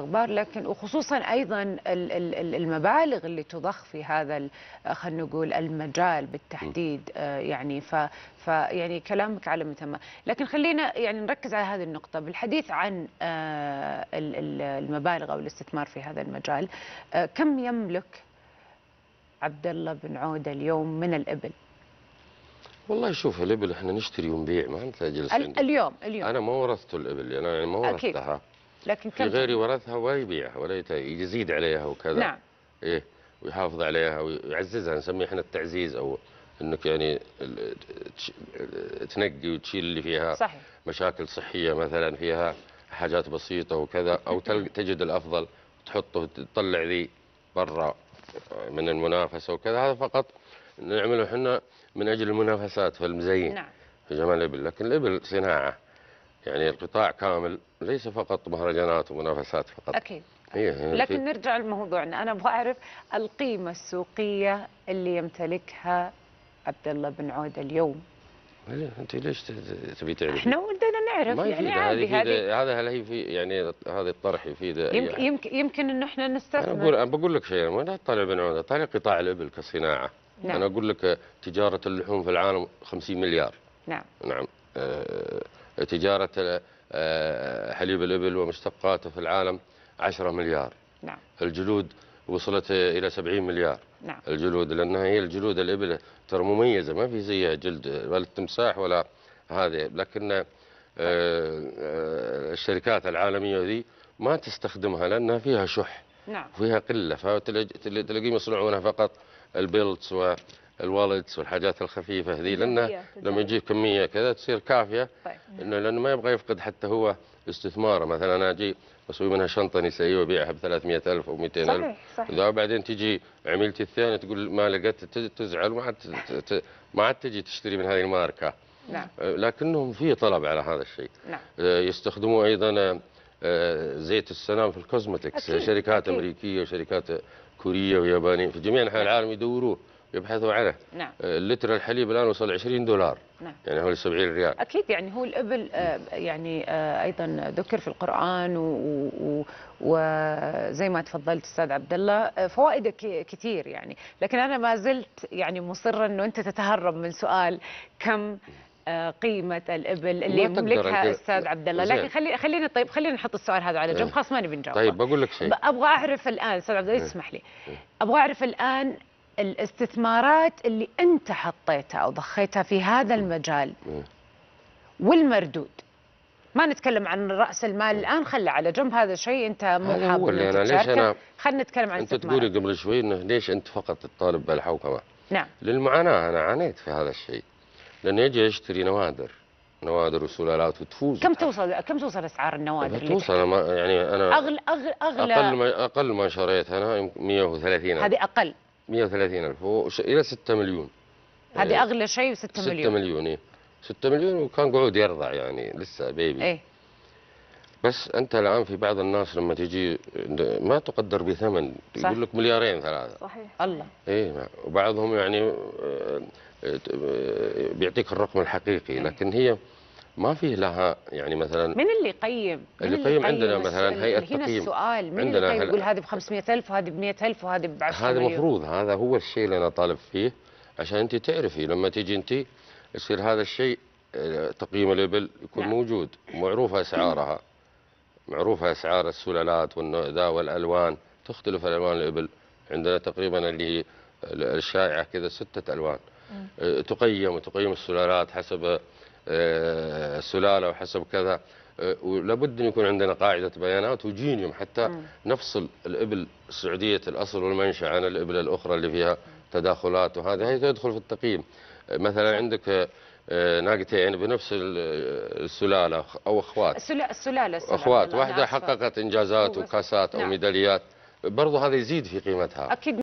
الاخبار لكن وخصوصا ايضا المبالغ اللي تضخ في هذا خلينا نقول المجال بالتحديد آه، يعني ف يعني كلامك على تمام لكن خلينا يعني نركز على هذه النقطه بالحديث عن آه، المبالغ او الاستثمار في هذا المجال آه، كم يملك عبد الله بن عوده اليوم من الابل والله شوف الابل احنا نشتري ونبيع ما انت جالس اليوم اليوم انا ما ورثت الابل انا يعني ما ورثتها أكيد. لكن في غير يورثها ويبيعها ولا يزيد عليها وكذا نعم إيه ويحافظ عليها ويعززها نسميه احنا التعزيز او انك يعني تنقي وتشيل اللي فيها صحيح. مشاكل صحيه مثلا فيها حاجات بسيطه وكذا او تجد الافضل تحطه تطلع ذي برا من المنافسه وكذا هذا فقط نعمله احنا من اجل المنافسات في المزين نعم في جمال الابل لكن الابل صناعه يعني القطاع كامل ليس فقط مهرجانات ومنافسات فقط أكيد لكن نرجع لموضوعنا أنا أبغى أعرف القيمة السوقية اللي يمتلكها عبد الله بن عود اليوم إيه، انت ليش تبي تعرف احنا ودنا نعرف يعني عادي هذه هذا هل هي في يعني هذا الطرح يفيد يمكن يعني- يمكن يمكن احنا نستثمر انا بقول انا بقول لك شيء لا تطالع بن عود طالع قطاع الابل كصناعه نعم. انا اقول لك تجاره اللحوم في العالم 50 مليار نعم نعم آه، تجارة آه، حليب الإبل ومشتقاته في العالم 10 مليار نعم. الجلود وصلت إلى 70 مليار نعم. الجلود لأنها هي الجلود الإبل ترى مميزة ما في زيها جلد ولا التمساح ولا هذه لكن آه، آه، الشركات العالمية ذي ما تستخدمها لأنها فيها شح نعم. فيها قلة فتلاقيهم يصنعونها فقط البيلتس و الوالدس والحاجات الخفيفه هذه لانه لما يجي كميه كذا تصير كافيه طيب. انه لانه ما يبغى يفقد حتى هو استثماره مثلا انا اجي اسوي منها شنطه نسائيه وابيعها ب 300000 او 200000 صحيح صحيح بعدين تجي عميلتي الثانيه تقول ما لقيت تزعل ما عاد ما عاد تجي تشتري من هذه الماركه نعم أه، لكنهم في طلب على هذا الشيء نعم أه، يستخدموا ايضا أه، زيت السلام في الكوزمتكس شركات أكيد. امريكيه وشركات كوريه ويابانيه في جميع انحاء نعم. العالم يدوروه يبحثوا عنه نعم آه، لتر الحليب الان وصل 20 دولار نعم يعني هو 70 ريال اكيد يعني هو الابل آه، يعني آه، ايضا ذكر في القران وزي ما تفضلت استاذ عبد الله فوائده كثير يعني لكن انا ما زلت يعني مصرا انه انت تتهرب من سؤال كم قيمة الإبل اللي يملكها أستاذ عبد الله، لكن خلي خلينا طيب خلينا نحط السؤال هذا على جنب إيه. خلاص ما نبي نجاوب طيب بقول لك شيء. أبغى أعرف الآن أستاذ عبد الله تسمح إيه. لي. أبغى أعرف الآن الاستثمارات اللي انت حطيتها او ضخيتها في هذا المجال والمردود ما نتكلم عن راس المال الان خله على جنب هذا شيء انت مو هذا هو انا ليش انا خلينا نتكلم عن انت تقولي قبل شوي انه ليش انت فقط الطالب بالحوكمه نعم للمعاناه انا عانيت في هذا الشيء لانه يجي يشتري نوادر نوادر وسلالات وتفوز كم توصل كم توصل اسعار النوادر توصل ما يعني انا اغلى اغلى اقل ما اقل ما شريت انا 130 هذه اقل 130 ألف إلى 6 مليون هذه إيه. أغلى شيء 6 مليون 6 مليون إيه 6 مليون وكان قعود يرضع يعني لسه بيبي إيه بس أنت الآن في بعض الناس لما تجي ما تقدر بثمن صح. يقول لك مليارين ثلاثة صحيح الله إيه وبعضهم يعني آه، آه، بيعطيك الرقم الحقيقي إيه. لكن هي ما في لها يعني مثلا من اللي يقيم اللي يقيم عندنا مثلا هيئه تقييم هنا السؤال من عندنا اللي يقول هذه ب 500000 وهذه ب 100000 وهذه ب 10 هذا المفروض هذا هو الشيء اللي انا طالب فيه عشان انت تعرفي لما تيجي انت يصير هذا الشيء آه، تقييم الابل يكون نعم. موجود معروفه اسعارها معروفه اسعار السلالات ذا والالوان تختلف الوان الابل عندنا تقريبا اللي هي الشائعه كذا سته الوان آه، تقيم وتقيم السلالات حسب آه، سلاله وحسب كذا آه، ولابد ان يكون عندنا قاعده بيانات وجينيوم حتى نفصل الابل السعودية الاصل والمنشا عن الابل الاخرى اللي فيها تداخلات وهذا هي تدخل في التقييم آه، مثلا عندك ناقتين بنفس السلاله او اخوات السلالة, السلاله اخوات نعم، واحده نعم، حققت انجازات وكاسات او نعم. ميداليات برضو هذا يزيد في قيمتها أكيد